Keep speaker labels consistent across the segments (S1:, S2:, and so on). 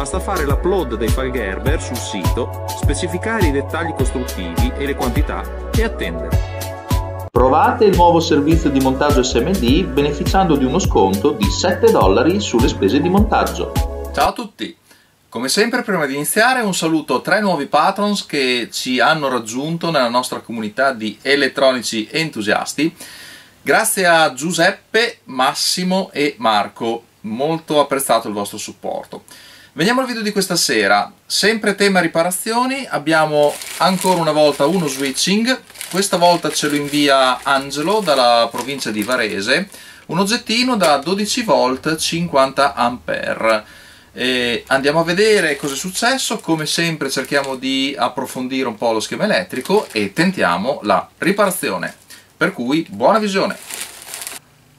S1: basta fare l'upload dei file Gerber sul sito, specificare i dettagli costruttivi e le quantità e attendere. Provate il nuovo servizio di montaggio SMD beneficiando di uno sconto di 7 dollari sulle spese di montaggio. Ciao a tutti! Come sempre prima di iniziare un saluto a tre nuovi patrons che ci hanno raggiunto nella nostra comunità di elettronici entusiasti. Grazie a Giuseppe, Massimo e Marco, molto apprezzato il vostro supporto. Veniamo al video di questa sera, sempre tema riparazioni, abbiamo ancora una volta uno switching, questa volta ce lo invia Angelo dalla provincia di Varese, un oggettino da 12 v 50 a E andiamo a vedere cosa è successo, come sempre cerchiamo di approfondire un po' lo schema elettrico e tentiamo la riparazione. Per cui buona visione!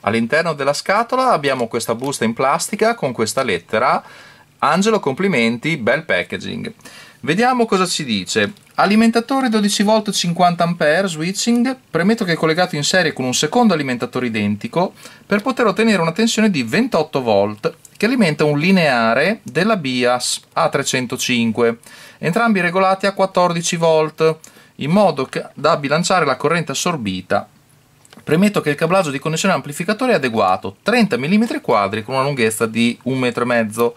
S1: All'interno della scatola abbiamo questa busta in plastica con questa lettera Angelo complimenti, bel packaging. Vediamo cosa ci dice. Alimentatore 12V 50A switching, premetto che è collegato in serie con un secondo alimentatore identico per poter ottenere una tensione di 28V che alimenta un lineare della BIAS A305, entrambi regolati a 14V, in modo da bilanciare la corrente assorbita. Premetto che il cablaggio di connessione amplificatore è adeguato, 30 mm2 con una lunghezza di 1,5 m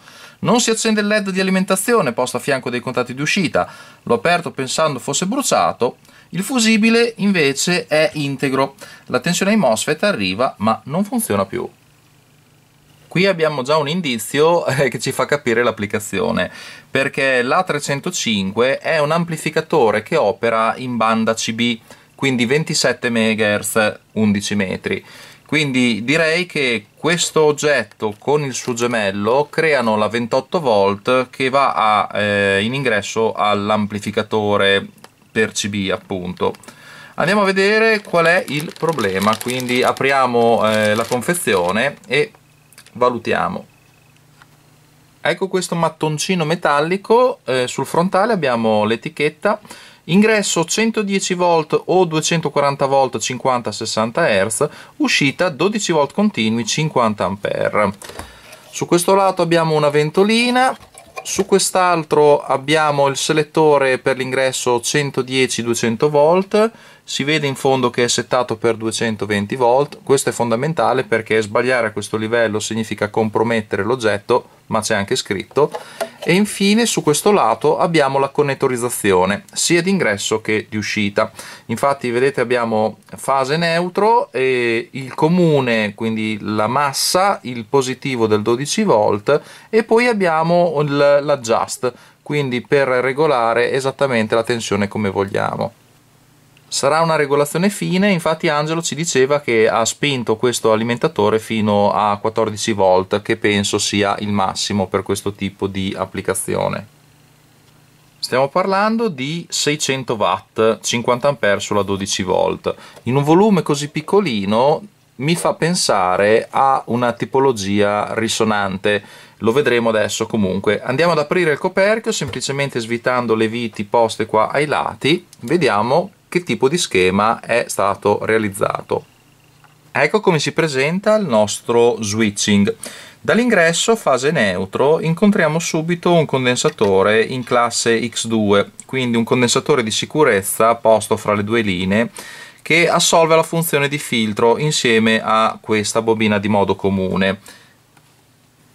S1: non si accende il led di alimentazione posto a fianco dei contatti di uscita, l'ho aperto pensando fosse bruciato, il fusibile invece è integro, la tensione ai MOSFET arriva ma non funziona più. Qui abbiamo già un indizio eh, che ci fa capire l'applicazione, perché l'A305 è un amplificatore che opera in banda CB, quindi 27 MHz, 11 metri quindi direi che questo oggetto con il suo gemello creano la 28 volt che va a, eh, in ingresso all'amplificatore per cb appunto andiamo a vedere qual è il problema quindi apriamo eh, la confezione e valutiamo ecco questo mattoncino metallico eh, sul frontale abbiamo l'etichetta ingresso 110 V o 240 V 50-60 Hz, uscita 12 V continui 50 A. Su questo lato abbiamo una ventolina, su quest'altro abbiamo il selettore per l'ingresso 110-200 V, si vede in fondo che è settato per 220 volt questo è fondamentale perché sbagliare a questo livello significa compromettere l'oggetto ma c'è anche scritto e infine su questo lato abbiamo la connettorizzazione sia di ingresso che di uscita infatti vedete abbiamo fase neutro e il comune quindi la massa il positivo del 12 volt e poi abbiamo l'adjust quindi per regolare esattamente la tensione come vogliamo Sarà una regolazione fine, infatti Angelo ci diceva che ha spinto questo alimentatore fino a 14 volt, che penso sia il massimo per questo tipo di applicazione. Stiamo parlando di 600 watt, 50 ampere sulla 12 volt. In un volume così piccolino mi fa pensare a una tipologia risonante lo vedremo adesso comunque andiamo ad aprire il coperchio semplicemente svitando le viti poste qua ai lati vediamo che tipo di schema è stato realizzato. Ecco come si presenta il nostro switching. Dall'ingresso fase neutro incontriamo subito un condensatore in classe X2, quindi un condensatore di sicurezza posto fra le due linee che assolve la funzione di filtro insieme a questa bobina di modo comune.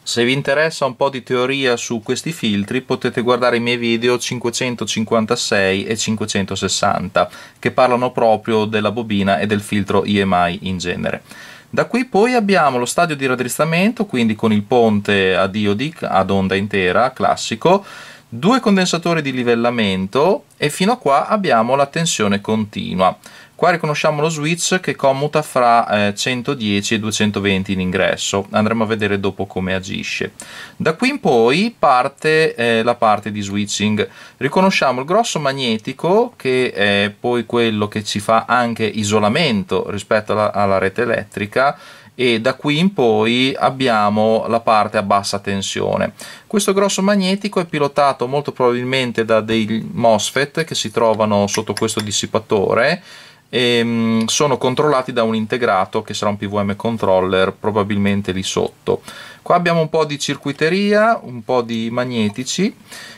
S1: Se vi interessa un po' di teoria su questi filtri potete guardare i miei video 556 e 560 che parlano proprio della bobina e del filtro EMI in genere. Da qui poi abbiamo lo stadio di raddrizzamento, quindi con il ponte a diodi ad onda intera, classico, due condensatori di livellamento e fino a qua abbiamo la tensione continua. Qua riconosciamo lo switch che commuta fra eh, 110 e 220 in ingresso, andremo a vedere dopo come agisce. Da qui in poi parte eh, la parte di switching, riconosciamo il grosso magnetico che è poi quello che ci fa anche isolamento rispetto alla, alla rete elettrica e da qui in poi abbiamo la parte a bassa tensione. Questo grosso magnetico è pilotato molto probabilmente da dei MOSFET che si trovano sotto questo dissipatore e ehm, sono controllati da un integrato che sarà un PVM controller probabilmente lì sotto qua abbiamo un po' di circuiteria un po' di magnetici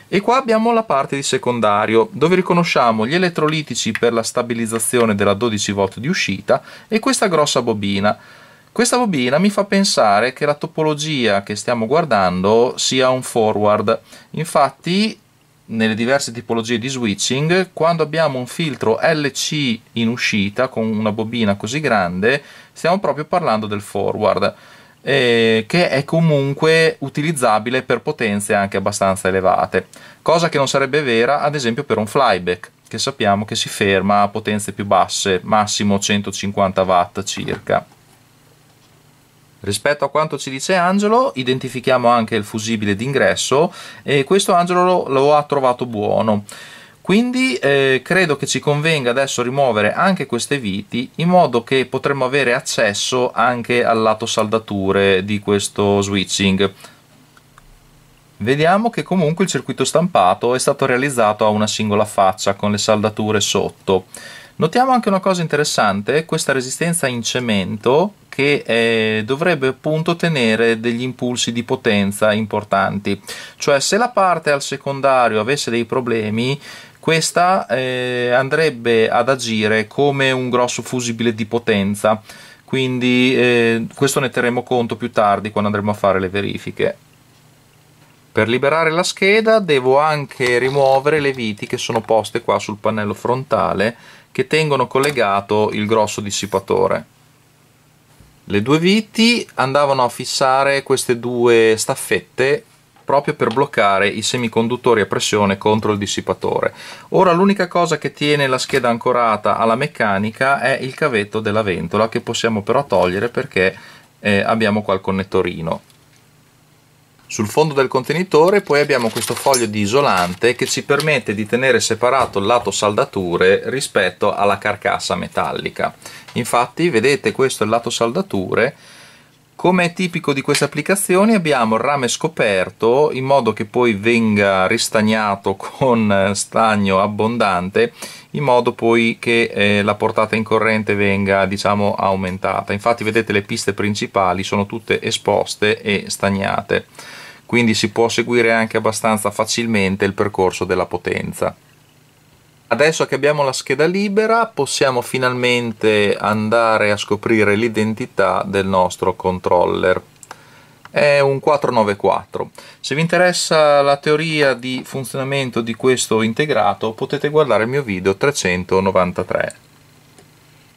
S1: e qua abbiamo la parte di secondario dove riconosciamo gli elettrolitici per la stabilizzazione della 12 v di uscita e questa grossa bobina questa bobina mi fa pensare che la topologia che stiamo guardando sia un forward infatti nelle diverse tipologie di switching, quando abbiamo un filtro LC in uscita con una bobina così grande, stiamo proprio parlando del forward, eh, che è comunque utilizzabile per potenze anche abbastanza elevate, cosa che non sarebbe vera ad esempio per un flyback, che sappiamo che si ferma a potenze più basse, massimo 150 watt circa. Rispetto a quanto ci dice Angelo, identifichiamo anche il fusibile d'ingresso e questo Angelo lo, lo ha trovato buono. Quindi eh, credo che ci convenga adesso rimuovere anche queste viti in modo che potremmo avere accesso anche al lato saldature di questo switching. Vediamo che comunque il circuito stampato è stato realizzato a una singola faccia con le saldature sotto. Notiamo anche una cosa interessante, questa resistenza in cemento che eh, dovrebbe appunto tenere degli impulsi di potenza importanti cioè se la parte al secondario avesse dei problemi questa eh, andrebbe ad agire come un grosso fusibile di potenza quindi eh, questo ne terremo conto più tardi quando andremo a fare le verifiche per liberare la scheda devo anche rimuovere le viti che sono poste qua sul pannello frontale che tengono collegato il grosso dissipatore le due viti andavano a fissare queste due staffette proprio per bloccare i semiconduttori a pressione contro il dissipatore. Ora l'unica cosa che tiene la scheda ancorata alla meccanica è il cavetto della ventola che possiamo però togliere perché eh, abbiamo qua il connettorino sul fondo del contenitore poi abbiamo questo foglio di isolante che ci permette di tenere separato il lato saldature rispetto alla carcassa metallica infatti vedete questo è il lato saldature come è tipico di queste applicazioni abbiamo il rame scoperto in modo che poi venga ristagnato con eh, stagno abbondante in modo poi che eh, la portata in corrente venga diciamo aumentata infatti vedete le piste principali sono tutte esposte e stagnate quindi si può seguire anche abbastanza facilmente il percorso della potenza. Adesso che abbiamo la scheda libera possiamo finalmente andare a scoprire l'identità del nostro controller. È un 494. Se vi interessa la teoria di funzionamento di questo integrato potete guardare il mio video 393.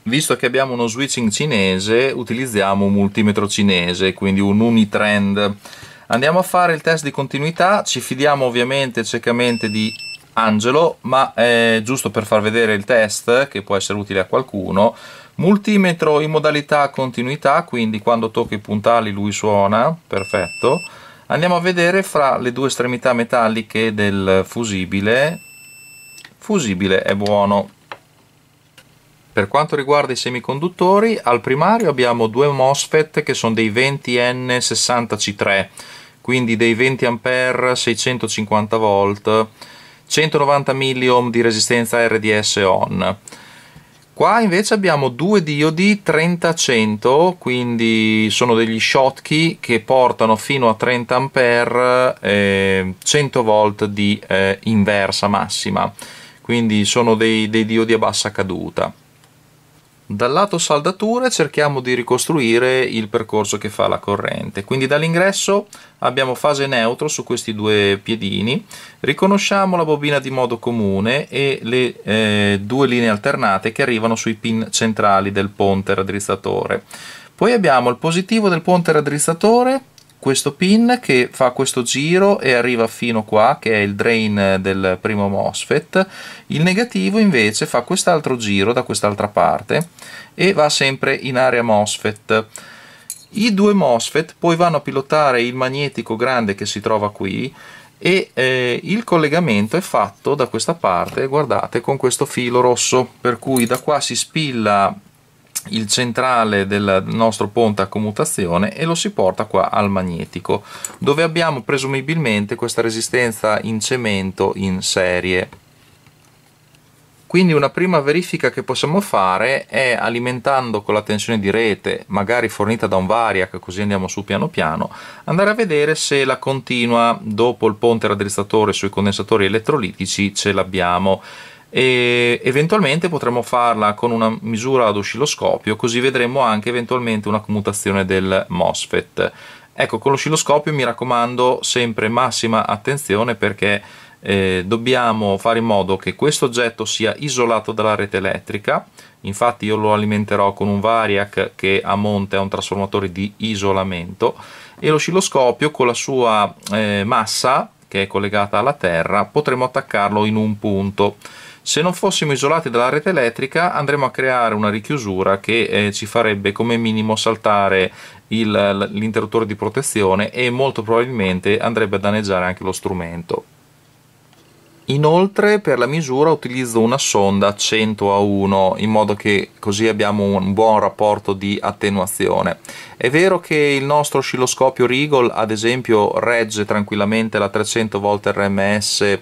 S1: Visto che abbiamo uno switching cinese utilizziamo un multimetro cinese, quindi un unitrend andiamo a fare il test di continuità ci fidiamo ovviamente ciecamente di Angelo ma è giusto per far vedere il test che può essere utile a qualcuno multimetro in modalità continuità quindi quando tocco i puntali lui suona perfetto andiamo a vedere fra le due estremità metalliche del fusibile fusibile è buono per quanto riguarda i semiconduttori, al primario abbiamo due MOSFET che sono dei 20N60C3, quindi dei 20A 650V, 190 milliohm di resistenza RDS on. Qua invece abbiamo due diodi 30-100, quindi sono degli Schottky che portano fino a 30A eh, 100 v di eh, inversa massima, quindi sono dei, dei diodi a bassa caduta. Dal lato saldature cerchiamo di ricostruire il percorso che fa la corrente, quindi dall'ingresso abbiamo fase neutro su questi due piedini, riconosciamo la bobina di modo comune e le eh, due linee alternate che arrivano sui pin centrali del ponte raddrizzatore. Poi abbiamo il positivo del ponte raddrizzatore questo pin che fa questo giro e arriva fino qua che è il drain del primo MOSFET il negativo invece fa quest'altro giro da quest'altra parte e va sempre in area MOSFET i due MOSFET poi vanno a pilotare il magnetico grande che si trova qui e eh, il collegamento è fatto da questa parte guardate con questo filo rosso per cui da qua si spilla il centrale del nostro ponte a commutazione e lo si porta qua al magnetico dove abbiamo presumibilmente questa resistenza in cemento in serie quindi una prima verifica che possiamo fare è alimentando con la tensione di rete magari fornita da un variac così andiamo su piano piano andare a vedere se la continua dopo il ponte raddrizzatore sui condensatori elettrolitici ce l'abbiamo e eventualmente potremmo farla con una misura ad oscilloscopio così vedremo anche eventualmente una commutazione del MOSFET ecco con l'oscilloscopio mi raccomando sempre massima attenzione perché eh, dobbiamo fare in modo che questo oggetto sia isolato dalla rete elettrica infatti io lo alimenterò con un variac che a monte è un trasformatore di isolamento e l'oscilloscopio con la sua eh, massa che è collegata alla terra potremo attaccarlo in un punto se non fossimo isolati dalla rete elettrica andremo a creare una richiusura che eh, ci farebbe come minimo saltare l'interruttore di protezione e molto probabilmente andrebbe a danneggiare anche lo strumento. Inoltre per la misura utilizzo una sonda 100 a 1 in modo che così abbiamo un buon rapporto di attenuazione. È vero che il nostro oscilloscopio Rigol ad esempio regge tranquillamente la 300 volt RMS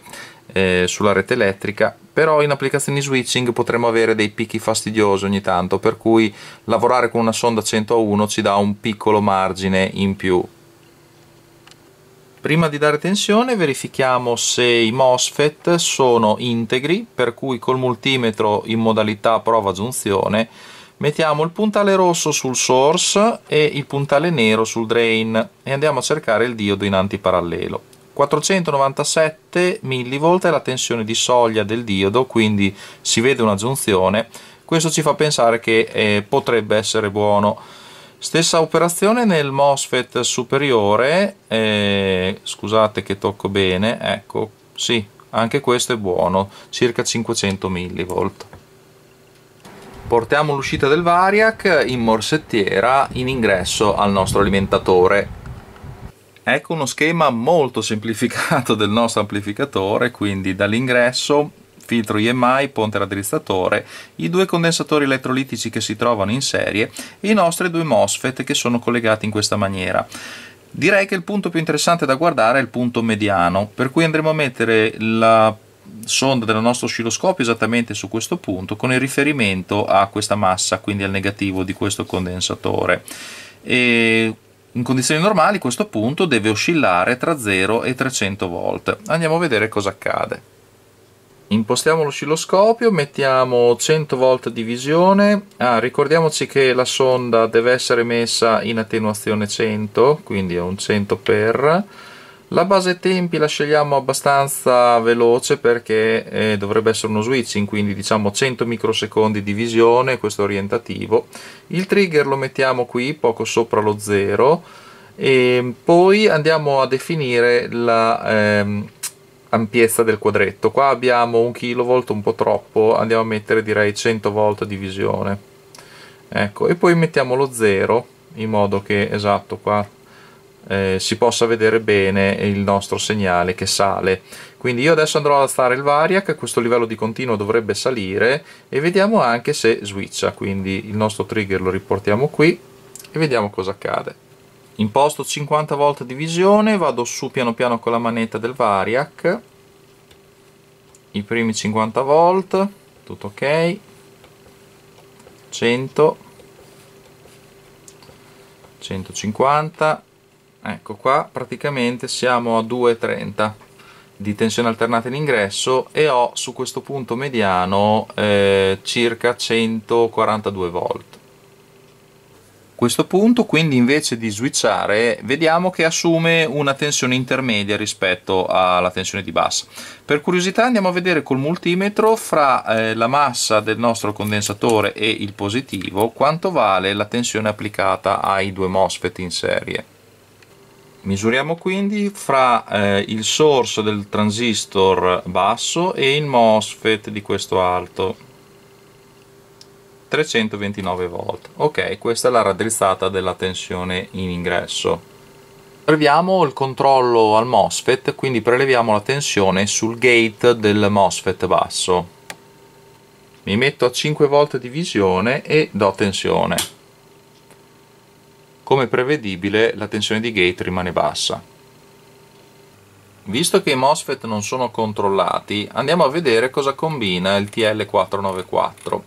S1: eh, sulla rete elettrica però in applicazioni switching potremmo avere dei picchi fastidiosi ogni tanto per cui lavorare con una sonda 101 ci dà un piccolo margine in più Prima di dare tensione verifichiamo se i MOSFET sono integri, per cui col multimetro in modalità prova giunzione mettiamo il puntale rosso sul source e il puntale nero sul drain e andiamo a cercare il diodo in antiparallelo. 497 millivolt è la tensione di soglia del diodo, quindi si vede una giunzione. Questo ci fa pensare che eh, potrebbe essere buono. Stessa operazione nel MOSFET superiore, eh, scusate che tocco bene, ecco, sì, anche questo è buono, circa 500 millivolt Portiamo l'uscita del Variac in morsettiera in ingresso al nostro alimentatore. Ecco uno schema molto semplificato del nostro amplificatore, quindi dall'ingresso filtro IMI, ponte raddrizzatore, i due condensatori elettrolitici che si trovano in serie e i nostri due MOSFET che sono collegati in questa maniera. Direi che il punto più interessante da guardare è il punto mediano, per cui andremo a mettere la sonda del nostro oscilloscopio esattamente su questo punto con il riferimento a questa massa, quindi al negativo di questo condensatore. E in condizioni normali questo punto deve oscillare tra 0 e 300 volt. Andiamo a vedere cosa accade. Impostiamo l'oscilloscopio, mettiamo 100 volt di visione, ah, ricordiamoci che la sonda deve essere messa in attenuazione 100, quindi è un 100 per la base tempi la scegliamo abbastanza veloce perché eh, dovrebbe essere uno switching, quindi diciamo 100 microsecondi di visione, questo orientativo. Il trigger lo mettiamo qui, poco sopra lo 0, e poi andiamo a definire la... Ehm, ampiezza del quadretto. Qua abbiamo un kV, un po' troppo, andiamo a mettere direi 100 volt di visione. Ecco, e poi mettiamo lo 0 in modo che esatto qua eh, si possa vedere bene il nostro segnale che sale quindi io adesso andrò ad alzare il variac questo livello di continuo dovrebbe salire e vediamo anche se switcha quindi il nostro trigger lo riportiamo qui e vediamo cosa accade imposto 50 volte di visione vado su piano piano con la manetta del variac i primi 50 volt tutto ok 100 150 ecco qua praticamente siamo a 2,30 di tensione alternata in ingresso e ho su questo punto mediano eh, circa 142 volt questo punto quindi invece di switchare vediamo che assume una tensione intermedia rispetto alla tensione di bassa per curiosità andiamo a vedere col multimetro fra eh, la massa del nostro condensatore e il positivo quanto vale la tensione applicata ai due MOSFET in serie Misuriamo quindi fra eh, il source del transistor basso e il MOSFET di questo alto 329 volt ok questa è la raddrizzata della tensione in ingresso Preleviamo il controllo al MOSFET quindi preleviamo la tensione sul gate del MOSFET basso mi metto a 5 volt di visione e do tensione come prevedibile la tensione di gate rimane bassa. Visto che i MOSFET non sono controllati, andiamo a vedere cosa combina il TL494.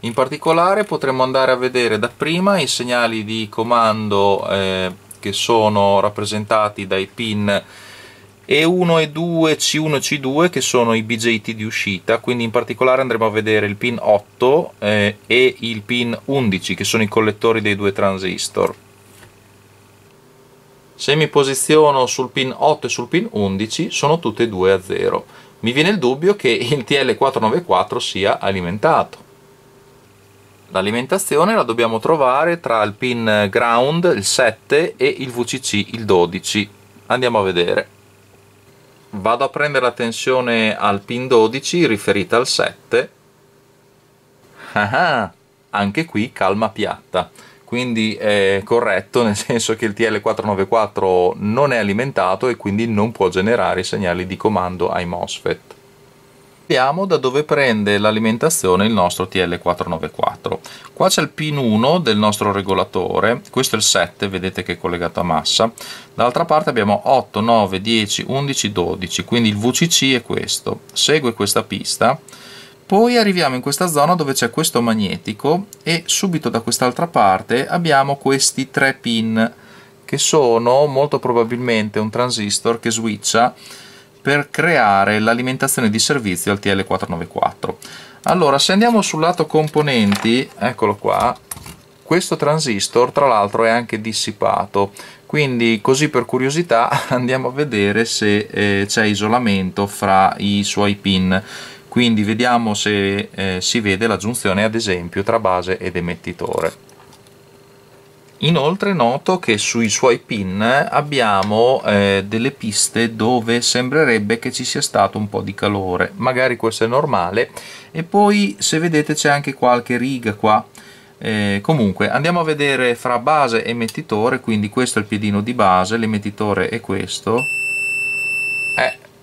S1: In particolare potremmo andare a vedere dapprima i segnali di comando eh, che sono rappresentati dai pin e1 e 2, C1 e C2 che sono i BJT di uscita, quindi in particolare andremo a vedere il pin 8 eh, e il pin 11 che sono i collettori dei due transistor se mi posiziono sul pin 8 e sul pin 11 sono tutte e due a zero. mi viene il dubbio che il TL494 sia alimentato l'alimentazione la dobbiamo trovare tra il pin ground il 7 e il VCC il 12 andiamo a vedere vado a prendere la tensione al pin 12 riferita al 7 ah, ah, anche qui calma piatta quindi è corretto nel senso che il TL494 non è alimentato e quindi non può generare segnali di comando ai MOSFET. Vediamo da dove prende l'alimentazione il nostro TL494. Qua c'è il pin 1 del nostro regolatore, questo è il 7, vedete che è collegato a massa. Dall'altra parte abbiamo 8, 9, 10, 11, 12, quindi il VCC è questo. Segue questa pista poi arriviamo in questa zona dove c'è questo magnetico e subito da quest'altra parte abbiamo questi tre pin che sono molto probabilmente un transistor che switcha per creare l'alimentazione di servizio al TL494. Allora, se andiamo sul lato componenti, eccolo qua, questo transistor tra l'altro è anche dissipato, quindi così per curiosità andiamo a vedere se eh, c'è isolamento fra i suoi pin quindi vediamo se eh, si vede la giunzione ad esempio tra base ed emettitore inoltre noto che sui suoi pin abbiamo eh, delle piste dove sembrerebbe che ci sia stato un po' di calore magari questo è normale e poi se vedete c'è anche qualche riga qua eh, comunque andiamo a vedere fra base e emettitore quindi questo è il piedino di base l'emettitore è questo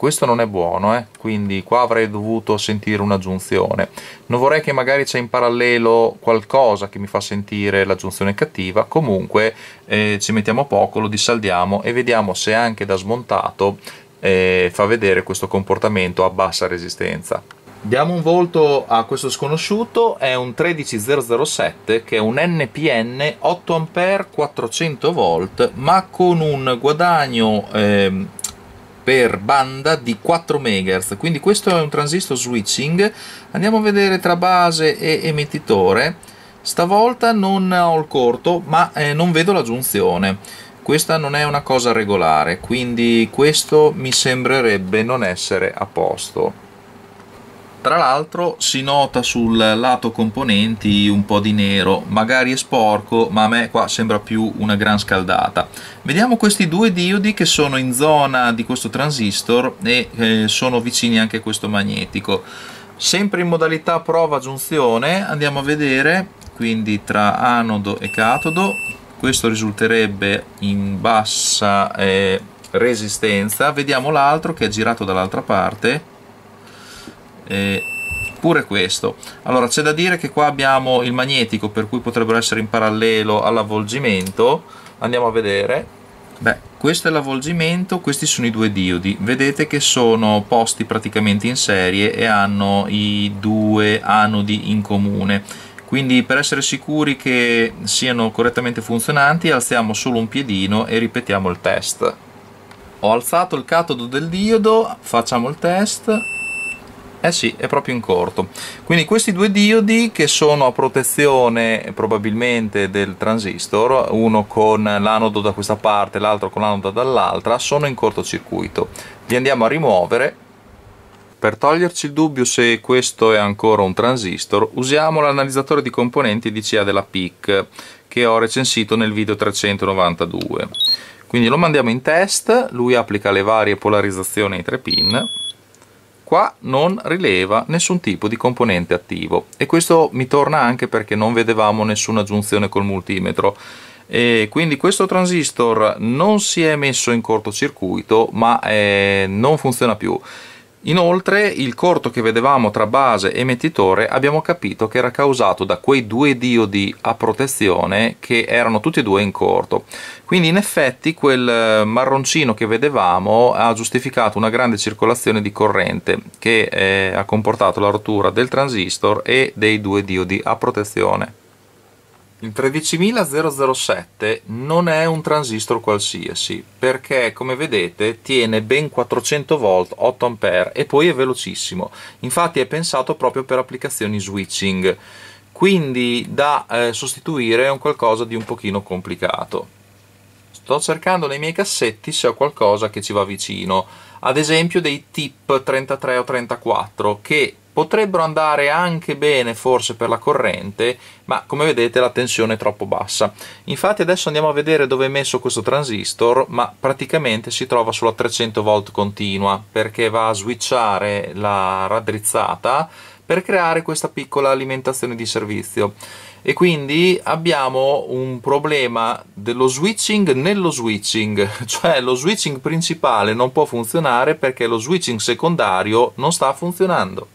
S1: questo non è buono eh? quindi qua avrei dovuto sentire una giunzione non vorrei che magari c'è in parallelo qualcosa che mi fa sentire la giunzione cattiva comunque eh, ci mettiamo poco lo dissaldiamo e vediamo se anche da smontato eh, fa vedere questo comportamento a bassa resistenza Diamo un volto a questo sconosciuto, è un 13007 che è un NPN 8A 400 volt ma con un guadagno eh, per banda di 4 MHz quindi questo è un transistor switching andiamo a vedere tra base e emettitore stavolta non ho il corto ma eh, non vedo la giunzione questa non è una cosa regolare quindi questo mi sembrerebbe non essere a posto tra l'altro si nota sul lato componenti un po' di nero, magari è sporco, ma a me qua sembra più una gran scaldata. Vediamo questi due diodi che sono in zona di questo transistor e eh, sono vicini anche a questo magnetico. Sempre in modalità prova giunzione andiamo a vedere, quindi tra anodo e catodo, questo risulterebbe in bassa eh, resistenza, vediamo l'altro che è girato dall'altra parte eh, pure questo allora c'è da dire che qua abbiamo il magnetico per cui potrebbero essere in parallelo all'avvolgimento andiamo a vedere Beh, questo è l'avvolgimento, questi sono i due diodi. Vedete che sono posti praticamente in serie e hanno i due anodi in comune. Quindi per essere sicuri che siano correttamente funzionanti alziamo solo un piedino e ripetiamo il test. Ho alzato il catodo del diodo, facciamo il test. Eh sì, è proprio in corto. Quindi questi due diodi che sono a protezione probabilmente del transistor, uno con l'anodo da questa parte, l'altro con l'anodo dall'altra, sono in cortocircuito. Li andiamo a rimuovere. Per toglierci il dubbio se questo è ancora un transistor, usiamo l'analizzatore di componenti DCA della PIC che ho recensito nel video 392. Quindi lo mandiamo in test, lui applica le varie polarizzazioni ai tre pin qua non rileva nessun tipo di componente attivo e questo mi torna anche perché non vedevamo nessuna giunzione col multimetro e quindi questo transistor non si è messo in cortocircuito ma eh, non funziona più Inoltre il corto che vedevamo tra base e emettitore abbiamo capito che era causato da quei due diodi a protezione che erano tutti e due in corto. Quindi in effetti quel eh, marroncino che vedevamo ha giustificato una grande circolazione di corrente che eh, ha comportato la rottura del transistor e dei due diodi a protezione. Il 13007 non è un transistor qualsiasi perché come vedete tiene ben 400 volt 8 A e poi è velocissimo infatti è pensato proprio per applicazioni switching quindi da eh, sostituire è un qualcosa di un pochino complicato sto cercando nei miei cassetti se ho qualcosa che ci va vicino ad esempio dei tip 33 o 34 che potrebbero andare anche bene forse per la corrente ma come vedete la tensione è troppo bassa infatti adesso andiamo a vedere dove è messo questo transistor ma praticamente si trova sulla 300 volt continua perché va a switchare la raddrizzata per creare questa piccola alimentazione di servizio e quindi abbiamo un problema dello switching nello switching cioè lo switching principale non può funzionare perché lo switching secondario non sta funzionando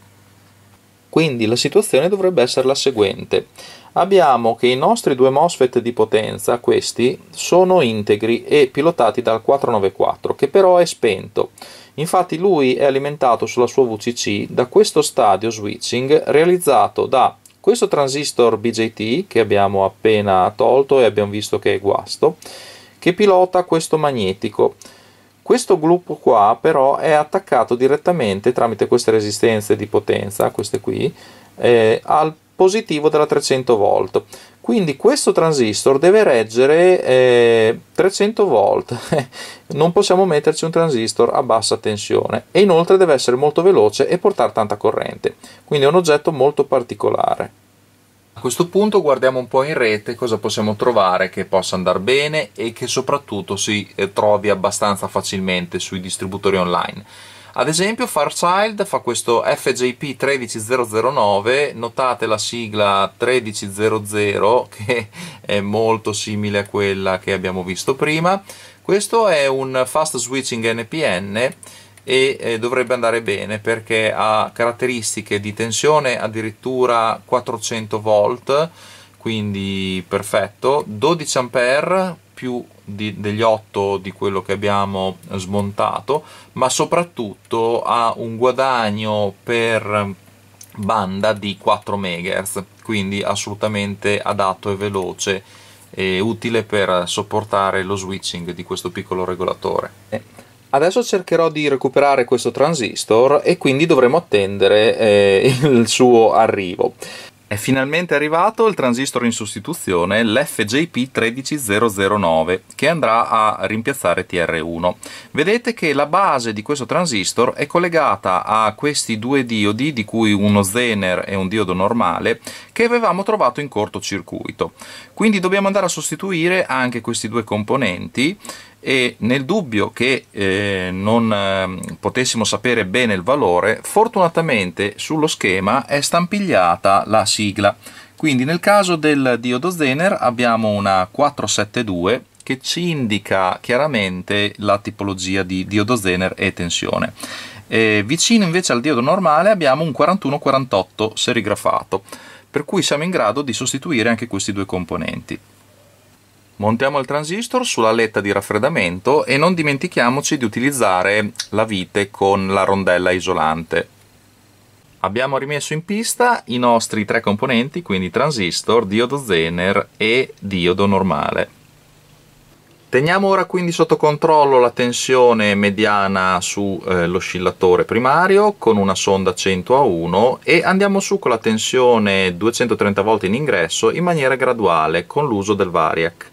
S1: quindi la situazione dovrebbe essere la seguente. Abbiamo che i nostri due MOSFET di potenza, questi, sono integri e pilotati dal 494, che però è spento. Infatti lui è alimentato sulla sua VCC da questo stadio switching realizzato da questo transistor BJT che abbiamo appena tolto e abbiamo visto che è guasto, che pilota questo magnetico questo gruppo qua però è attaccato direttamente tramite queste resistenze di potenza, queste qui, eh, al positivo della 300 volt. Quindi questo transistor deve reggere eh, 300 volt, non possiamo metterci un transistor a bassa tensione e inoltre deve essere molto veloce e portare tanta corrente, quindi è un oggetto molto particolare. A questo punto guardiamo un po' in rete cosa possiamo trovare che possa andare bene e che soprattutto si eh, trovi abbastanza facilmente sui distributori online. Ad esempio Farchild fa questo FJP 13009, notate la sigla 1300 che è molto simile a quella che abbiamo visto prima. Questo è un fast switching NPN e eh, dovrebbe andare bene perché ha caratteristiche di tensione addirittura 400 volt quindi perfetto 12 ampere più di, degli 8 di quello che abbiamo smontato ma soprattutto ha un guadagno per banda di 4 MHz quindi assolutamente adatto e veloce e utile per sopportare lo switching di questo piccolo regolatore eh, Adesso cercherò di recuperare questo transistor e quindi dovremo attendere eh, il suo arrivo. È finalmente arrivato il transistor in sostituzione, l'FJP13009, che andrà a rimpiazzare TR1. Vedete che la base di questo transistor è collegata a questi due diodi, di cui uno zener e un diodo normale, che avevamo trovato in cortocircuito. Quindi dobbiamo andare a sostituire anche questi due componenti e nel dubbio che eh, non ehm, potessimo sapere bene il valore, fortunatamente sullo schema è stampigliata la sigla. Quindi nel caso del diodo Zener abbiamo una 472 che ci indica chiaramente la tipologia di diodo Zener e tensione. E vicino invece al diodo normale abbiamo un 4148 serigrafato, per cui siamo in grado di sostituire anche questi due componenti. Montiamo il transistor sulla letta di raffreddamento e non dimentichiamoci di utilizzare la vite con la rondella isolante. Abbiamo rimesso in pista i nostri tre componenti, quindi transistor, diodo zener e diodo normale. Teniamo ora quindi sotto controllo la tensione mediana sull'oscillatore eh, primario con una sonda 100 a 1 e andiamo su con la tensione 230 V in ingresso in maniera graduale con l'uso del variac.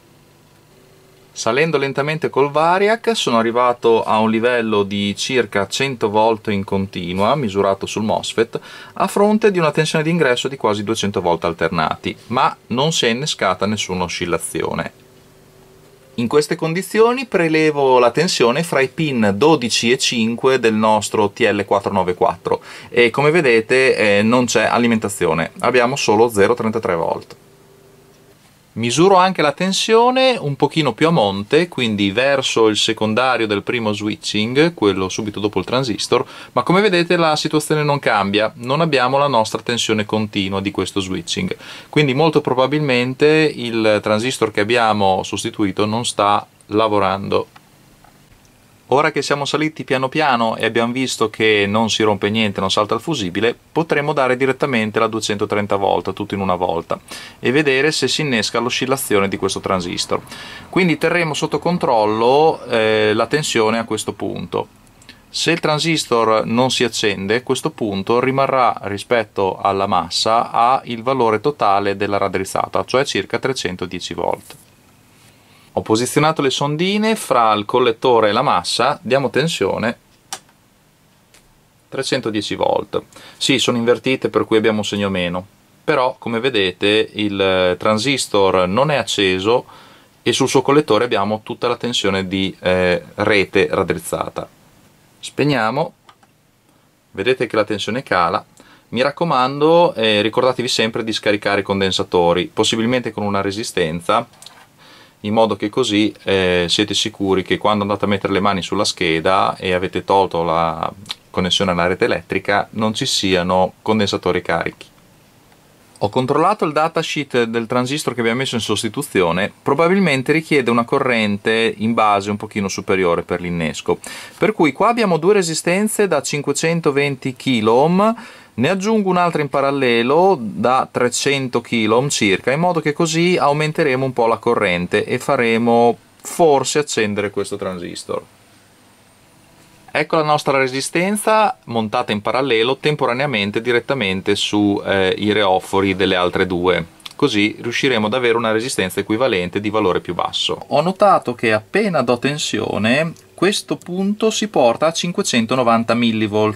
S1: Salendo lentamente col Variac sono arrivato a un livello di circa 100 volt in continua, misurato sul MOSFET, a fronte di una tensione di ingresso di quasi 200 volt alternati, ma non si è innescata nessuna oscillazione. In queste condizioni prelevo la tensione fra i pin 12 e 5 del nostro TL494 e come vedete eh, non c'è alimentazione, abbiamo solo 0,33 volt misuro anche la tensione un pochino più a monte, quindi verso il secondario del primo switching, quello subito dopo il transistor, ma come vedete la situazione non cambia, non abbiamo la nostra tensione continua di questo switching, quindi molto probabilmente il transistor che abbiamo sostituito non sta lavorando Ora che siamo saliti piano piano e abbiamo visto che non si rompe niente, non salta il fusibile, potremo dare direttamente la 230 volt tutto in una volta e vedere se si innesca l'oscillazione di questo transistor. Quindi terremo sotto controllo eh, la tensione a questo punto. Se il transistor non si accende, questo punto rimarrà rispetto alla massa a il valore totale della raddrizzata, cioè circa 310 volt ho posizionato le sondine fra il collettore e la massa, diamo tensione 310 volt. Sì, sono invertite per cui abbiamo un segno meno, però come vedete il transistor non è acceso e sul suo collettore abbiamo tutta la tensione di eh, rete raddrizzata. Spegniamo, vedete che la tensione cala. Mi raccomando, eh, ricordatevi sempre di scaricare i condensatori, possibilmente con una resistenza, in modo che così eh, siete sicuri che quando andate a mettere le mani sulla scheda e avete tolto la connessione alla rete elettrica non ci siano condensatori carichi. Ho controllato il datasheet del transistor che abbiamo messo in sostituzione, probabilmente richiede una corrente in base un pochino superiore per l'innesco. Per cui qua abbiamo due resistenze da 520 kΩ ne aggiungo un'altra in parallelo da 300 kg circa, in modo che così aumenteremo un po' la corrente e faremo forse accendere questo transistor. Ecco la nostra resistenza montata in parallelo temporaneamente direttamente sui eh, reofori delle altre due così riusciremo ad avere una resistenza equivalente di valore più basso. Ho notato che appena do tensione questo punto si porta a 590 mV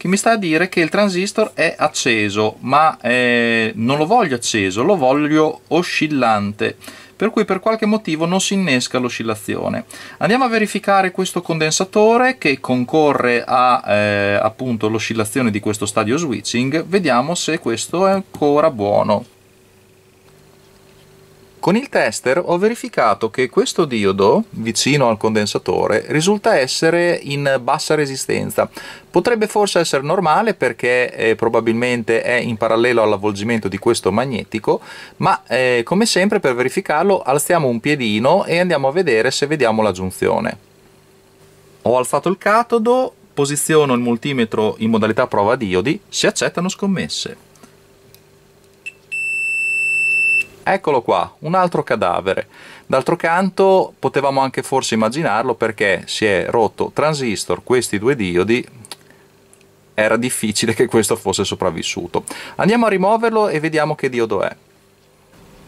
S1: che mi sta a dire che il transistor è acceso ma eh, non lo voglio acceso lo voglio oscillante per cui per qualche motivo non si innesca l'oscillazione. Andiamo a verificare questo condensatore che concorre a eh, appunto l'oscillazione di questo stadio switching, vediamo se questo è ancora buono. Con il tester ho verificato che questo diodo, vicino al condensatore, risulta essere in bassa resistenza. Potrebbe forse essere normale perché eh, probabilmente è in parallelo all'avvolgimento di questo magnetico, ma eh, come sempre per verificarlo alziamo un piedino e andiamo a vedere se vediamo la giunzione. Ho alzato il catodo, posiziono il multimetro in modalità prova diodi, si accettano scommesse. Eccolo qua, un altro cadavere. D'altro canto potevamo anche forse immaginarlo perché si è rotto transistor, questi due diodi, era difficile che questo fosse sopravvissuto. Andiamo a rimuoverlo e vediamo che diodo è.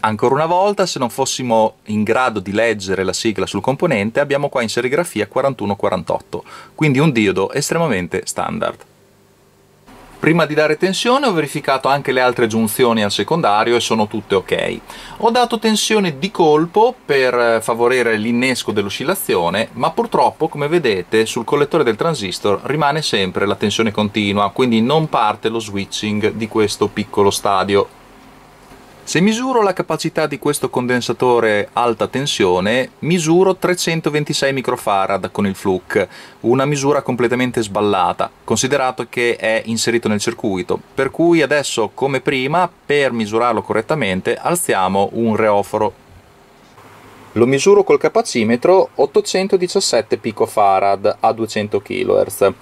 S1: Ancora una volta, se non fossimo in grado di leggere la sigla sul componente, abbiamo qua in serigrafia 4148, quindi un diodo estremamente standard. Prima di dare tensione ho verificato anche le altre giunzioni al secondario e sono tutte ok. Ho dato tensione di colpo per eh, favorire l'innesco dell'oscillazione, ma purtroppo, come vedete, sul collettore del transistor rimane sempre la tensione continua, quindi non parte lo switching di questo piccolo stadio se misuro la capacità di questo condensatore alta tensione, misuro 326 microfarad con il FLUC, una misura completamente sballata, considerato che è inserito nel circuito, per cui adesso, come prima, per misurarlo correttamente, alziamo un reoforo. Lo misuro col capacimetro 817 picofarad a 200 kHz.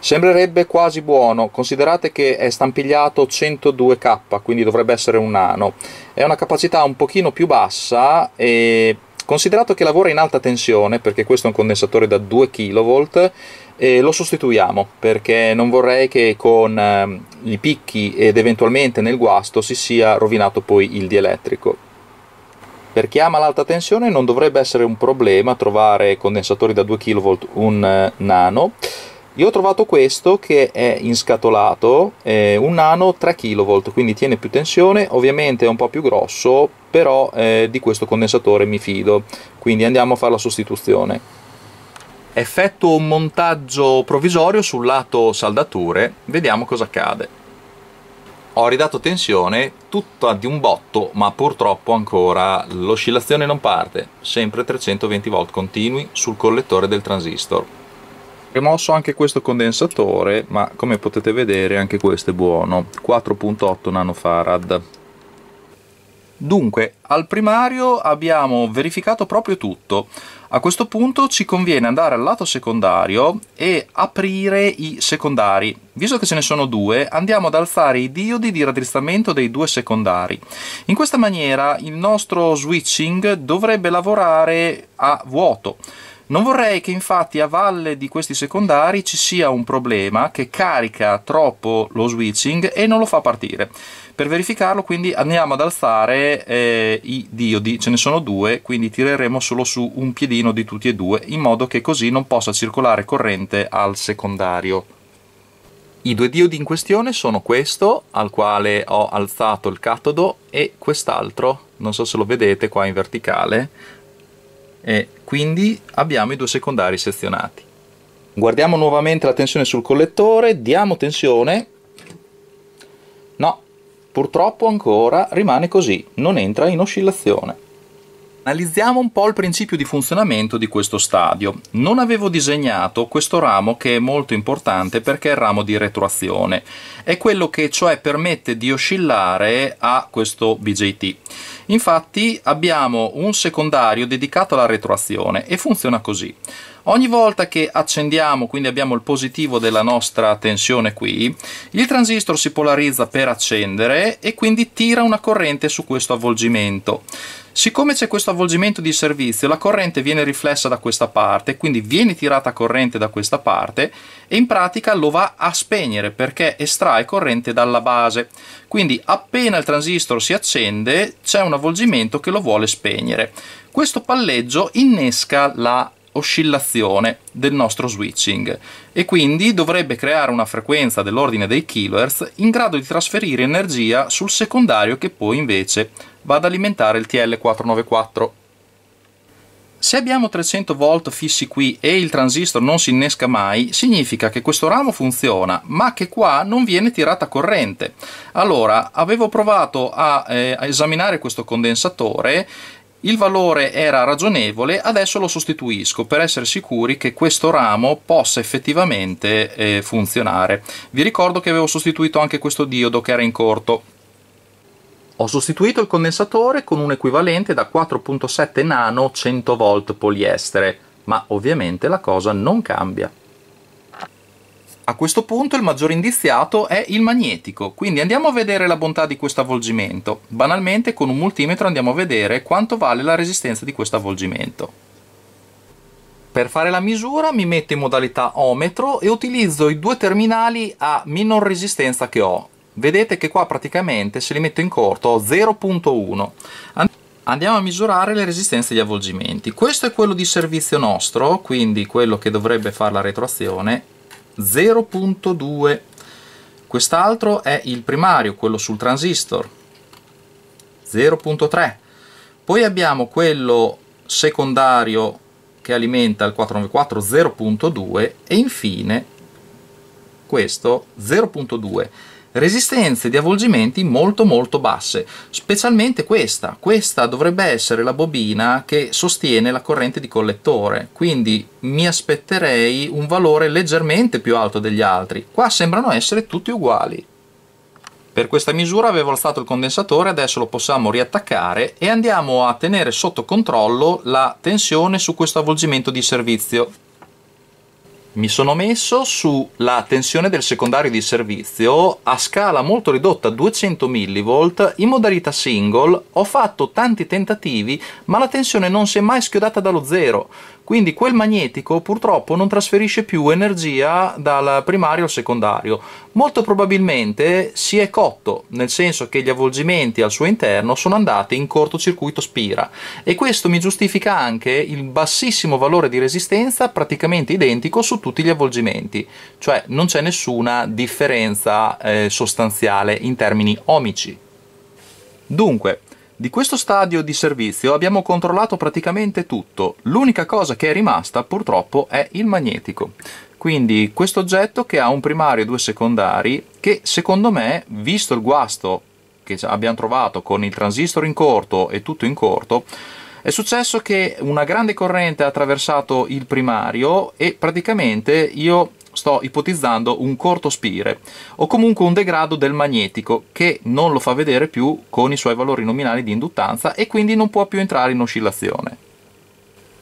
S1: Sembrerebbe quasi buono, considerate che è stampigliato 102k, quindi dovrebbe essere un nano. È una capacità un pochino più bassa e considerato che lavora in alta tensione, perché questo è un condensatore da 2 kV, eh, lo sostituiamo, perché non vorrei che con ehm, i picchi ed eventualmente nel guasto si sia rovinato poi il dielettrico. Per chi ama l'alta tensione non dovrebbe essere un problema trovare condensatori da 2 kV un eh, nano, io ho trovato questo che è in scatolato, eh, un nano 3 kV, quindi tiene più tensione, ovviamente è un po' più grosso, però eh, di questo condensatore mi fido, quindi andiamo a fare la sostituzione. Effetto un montaggio provvisorio sul lato saldature, vediamo cosa accade. Ho ridato tensione, tutta di un botto, ma purtroppo ancora l'oscillazione non parte, sempre 320 V continui sul collettore del transistor. Rimosso anche questo condensatore, ma come potete vedere anche questo è buono, 4.8 nanofarad. Dunque, al primario abbiamo verificato proprio tutto. A questo punto ci conviene andare al lato secondario e aprire i secondari. Visto che ce ne sono due, andiamo ad alzare i diodi di raddrizzamento dei due secondari. In questa maniera il nostro switching dovrebbe lavorare a vuoto. Non vorrei che infatti a valle di questi secondari ci sia un problema che carica troppo lo switching e non lo fa partire. Per verificarlo quindi andiamo ad alzare eh, i diodi, ce ne sono due, quindi tireremo solo su un piedino di tutti e due, in modo che così non possa circolare corrente al secondario. I due diodi in questione sono questo, al quale ho alzato il catodo, e quest'altro, non so se lo vedete qua in verticale, e quindi abbiamo i due secondari sezionati. Guardiamo nuovamente la tensione sul collettore, diamo tensione, no, purtroppo ancora rimane così, non entra in oscillazione. Analizziamo un po' il principio di funzionamento di questo stadio. Non avevo disegnato questo ramo che è molto importante perché è il ramo di retroazione. È quello che cioè permette di oscillare a questo BJT. Infatti abbiamo un secondario dedicato alla retroazione e funziona così. Ogni volta che accendiamo, quindi abbiamo il positivo della nostra tensione qui, il transistor si polarizza per accendere e quindi tira una corrente su questo avvolgimento. Siccome c'è questo avvolgimento di servizio, la corrente viene riflessa da questa parte, quindi viene tirata corrente da questa parte e in pratica lo va a spegnere perché estrae corrente dalla base. Quindi appena il transistor si accende c'è un avvolgimento che lo vuole spegnere. Questo palleggio innesca la oscillazione del nostro switching e quindi dovrebbe creare una frequenza dell'ordine dei kHz in grado di trasferire energia sul secondario che poi invece va ad alimentare il TL494. Se abbiamo 300 V fissi qui e il transistor non si innesca mai, significa che questo ramo funziona, ma che qua non viene tirata corrente. Allora, avevo provato a, eh, a esaminare questo condensatore il valore era ragionevole, adesso lo sostituisco per essere sicuri che questo ramo possa effettivamente eh, funzionare. Vi ricordo che avevo sostituito anche questo diodo che era in corto. Ho sostituito il condensatore con un equivalente da 4.7 nano 100 volt poliestere, ma ovviamente la cosa non cambia. A questo punto il maggior indiziato è il magnetico, quindi andiamo a vedere la bontà di questo avvolgimento. Banalmente con un multimetro andiamo a vedere quanto vale la resistenza di questo avvolgimento. Per fare la misura mi metto in modalità ohmetro e utilizzo i due terminali a minor resistenza che ho. Vedete che qua praticamente se li metto in corto ho 0.1. Andiamo a misurare le resistenze di avvolgimenti. Questo è quello di servizio nostro, quindi quello che dovrebbe fare la retroazione 0.2 quest'altro è il primario, quello sul transistor 0.3 poi abbiamo quello secondario che alimenta il 494 0.2 e infine questo 0.2 resistenze di avvolgimenti molto molto basse, specialmente questa. Questa dovrebbe essere la bobina che sostiene la corrente di collettore, quindi mi aspetterei un valore leggermente più alto degli altri. Qua sembrano essere tutti uguali. Per questa misura avevo alzato il condensatore, adesso lo possiamo riattaccare e andiamo a tenere sotto controllo la tensione su questo avvolgimento di servizio mi sono messo sulla tensione del secondario di servizio a scala molto ridotta 200 mV in modalità single ho fatto tanti tentativi ma la tensione non si è mai schiodata dallo zero quindi quel magnetico purtroppo non trasferisce più energia dal primario al secondario molto probabilmente si è cotto nel senso che gli avvolgimenti al suo interno sono andati in cortocircuito spira e questo mi giustifica anche il bassissimo valore di resistenza praticamente identico su tutti gli avvolgimenti cioè non c'è nessuna differenza eh, sostanziale in termini ohmici Dunque, di questo stadio di servizio abbiamo controllato praticamente tutto, l'unica cosa che è rimasta purtroppo è il magnetico. Quindi questo oggetto che ha un primario e due secondari che secondo me, visto il guasto che abbiamo trovato con il transistor in corto e tutto in corto, è successo che una grande corrente ha attraversato il primario e praticamente io sto ipotizzando un cortospire o comunque un degrado del magnetico che non lo fa vedere più con i suoi valori nominali di induttanza e quindi non può più entrare in oscillazione.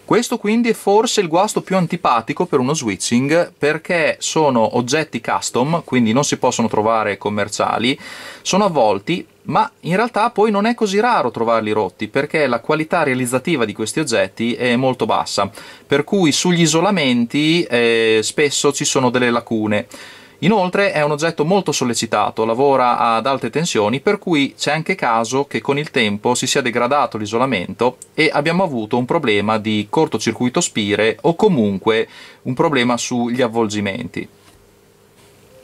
S1: Questo quindi è forse il guasto più antipatico per uno switching perché sono oggetti custom, quindi non si possono trovare commerciali, sono avvolti ma in realtà poi non è così raro trovarli rotti perché la qualità realizzativa di questi oggetti è molto bassa, per cui sugli isolamenti eh, spesso ci sono delle lacune. Inoltre è un oggetto molto sollecitato, lavora ad alte tensioni, per cui c'è anche caso che con il tempo si sia degradato l'isolamento e abbiamo avuto un problema di cortocircuito spire o comunque un problema sugli avvolgimenti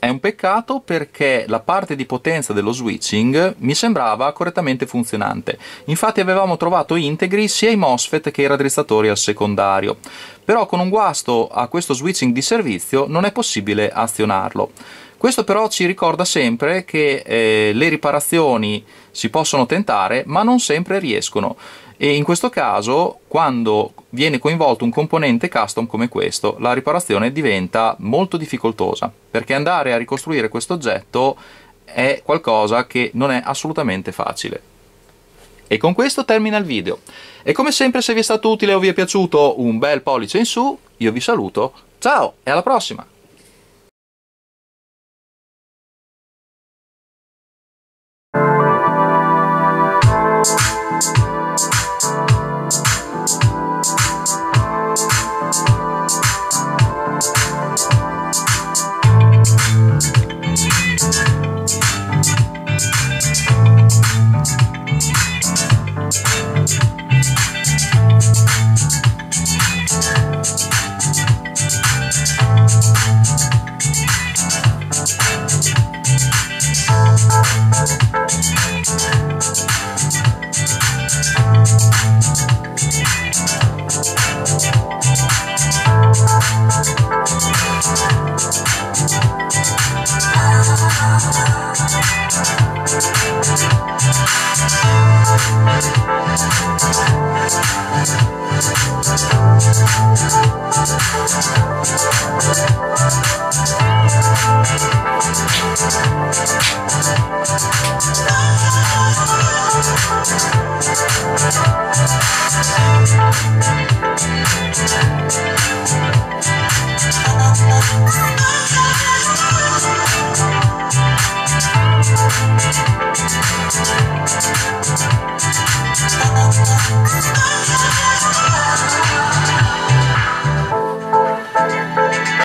S1: è un peccato perché la parte di potenza dello switching mi sembrava correttamente funzionante. Infatti avevamo trovato integri sia i MOSFET che i raddrizzatori al secondario. Però con un guasto a questo switching di servizio non è possibile azionarlo. Questo però ci ricorda sempre che eh, le riparazioni si possono tentare ma non sempre riescono e in questo caso quando viene coinvolto un componente custom come questo, la riparazione diventa molto difficoltosa, perché andare a ricostruire questo oggetto è qualcosa che non è assolutamente facile. E con questo termina il video. E come sempre se vi è stato utile o vi è piaciuto un bel pollice in su, io vi saluto, ciao e alla prossima!